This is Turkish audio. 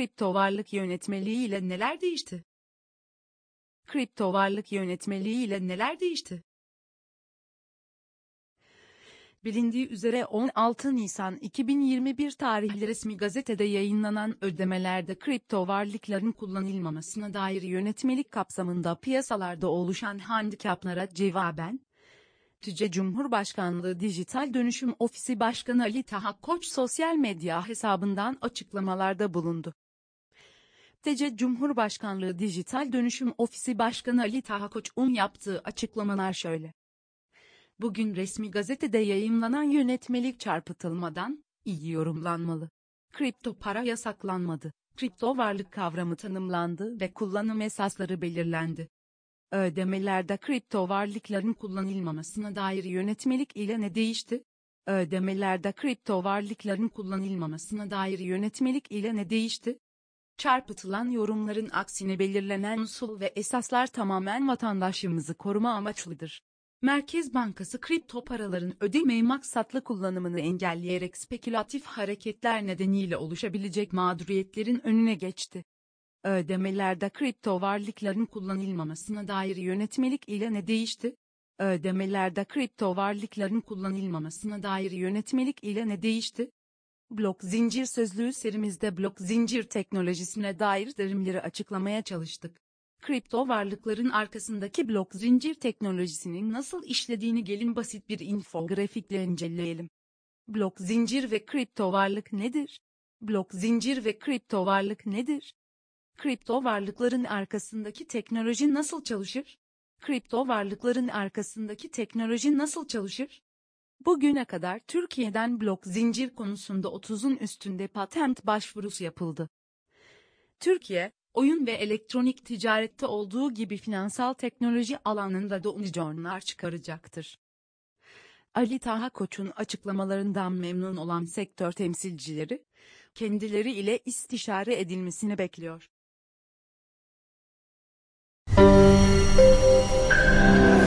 Kripto varlık yönetmeliği ile neler değişti? Kripto varlık yönetmeliği ile neler değişti? Bilindiği üzere 16 Nisan 2021 tarihli resmi gazetede yayınlanan ödemelerde kripto varlıkların kullanılmamasına dair yönetmelik kapsamında piyasalarda oluşan handikaplara cevaben, TÜCE Cumhurbaşkanlığı Dijital Dönüşüm Ofisi Başkanı Ali Taha Koç sosyal medya hesabından açıklamalarda bulundu. Sadece Cumhurbaşkanlığı Dijital Dönüşüm Ofisi Başkanı Ali Taha Koç'un yaptığı açıklamalar şöyle. Bugün resmi gazetede yayımlanan yönetmelik çarpıtılmadan, iyi yorumlanmalı. Kripto para yasaklanmadı, kripto varlık kavramı tanımlandı ve kullanım esasları belirlendi. Ödemelerde kripto varlıkların kullanılmamasına dair yönetmelik ile ne değişti? Ödemelerde kripto varlıkların kullanılmamasına dair yönetmelik ile ne değişti? Çarpıtılan yorumların aksine belirlenen usul ve esaslar tamamen vatandaşımızı koruma amaçlıdır. Merkez Bankası kripto paraların ödemeyi maksatlı kullanımını engelleyerek spekülatif hareketler nedeniyle oluşabilecek mağduriyetlerin önüne geçti. Ödemelerde kripto varlıkların kullanılmamasına dair yönetmelik ile ne değişti? Ödemelerde kripto varlıkların kullanılmamasına dair yönetmelik ile ne değişti? Blok zincir sözlüğü serimizde blok zincir teknolojisine dair terimleri açıklamaya çalıştık. Kripto varlıkların arkasındaki blok zincir teknolojisinin nasıl işlediğini gelin basit bir infografikle inceleyelim. Blok zincir ve kripto varlık nedir? Blok zincir ve kripto varlık nedir? Kripto varlıkların arkasındaki teknoloji nasıl çalışır? Kripto varlıkların arkasındaki teknoloji nasıl çalışır? Bugüne kadar Türkiye'den blok zincir konusunda 30'un üstünde patent başvurusu yapıldı. Türkiye, oyun ve elektronik ticarette olduğu gibi finansal teknoloji alanında da unicornlar çıkaracaktır. Ali Taha Koç'un açıklamalarından memnun olan sektör temsilcileri, kendileri ile istişare edilmesini bekliyor.